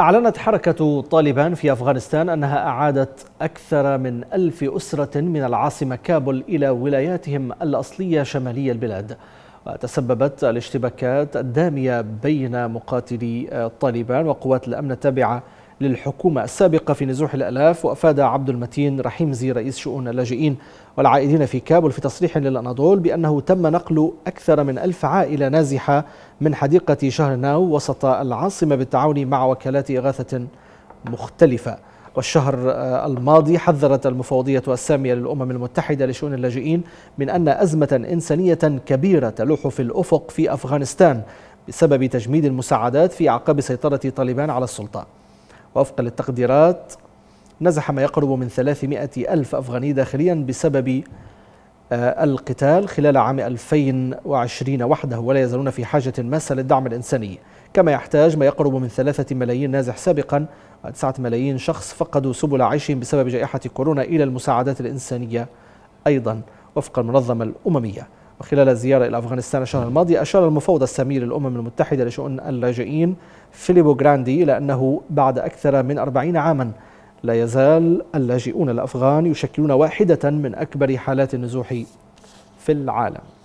أعلنت حركة طالبان في أفغانستان أنها أعادت أكثر من ألف أسرة من العاصمة كابول إلى ولاياتهم الأصلية شمالي البلاد وتسببت الاشتباكات الدامية بين مقاتلي طالبان وقوات الأمن التابعة للحكومة السابقة في نزوح الألاف وأفاد عبد المتين رحيمزي رئيس شؤون اللاجئين والعائدين في كابول في تصريح للأناضول بأنه تم نقل أكثر من ألف عائلة نازحة من حديقة شهر ناو وسط العاصمة بالتعاون مع وكالات إغاثة مختلفة والشهر آه، الماضي حذرت المفوضية السامية للأمم المتحدة لشؤون اللاجئين من أن أزمة إنسانية كبيرة تلوح في الأفق في أفغانستان بسبب تجميد المساعدات في أعقاب سيطرة طالبان على السلطة وفقا للتقديرات نزح ما يقرب من 300 ألف أفغاني داخليا بسبب آه، القتال خلال عام 2020 وحده ولا يزالون في حاجة ماسة للدعم الإنساني كما يحتاج ما يقرب من ثلاثة ملايين نازح سابقا آه، تسعة ملايين شخص فقدوا سبل عيشهم بسبب جائحة كورونا إلى المساعدات الإنسانية أيضا وفق المنظمة الأممية وخلال الزيارة إلى أفغانستان الشهر الماضي أشار المفوض السمير للأمم المتحدة لشؤون اللاجئين فيليبو جراندي إلى أنه بعد أكثر من أربعين عاما لا يزال اللاجئون الأفغان يشكلون واحدة من أكبر حالات النزوح في العالم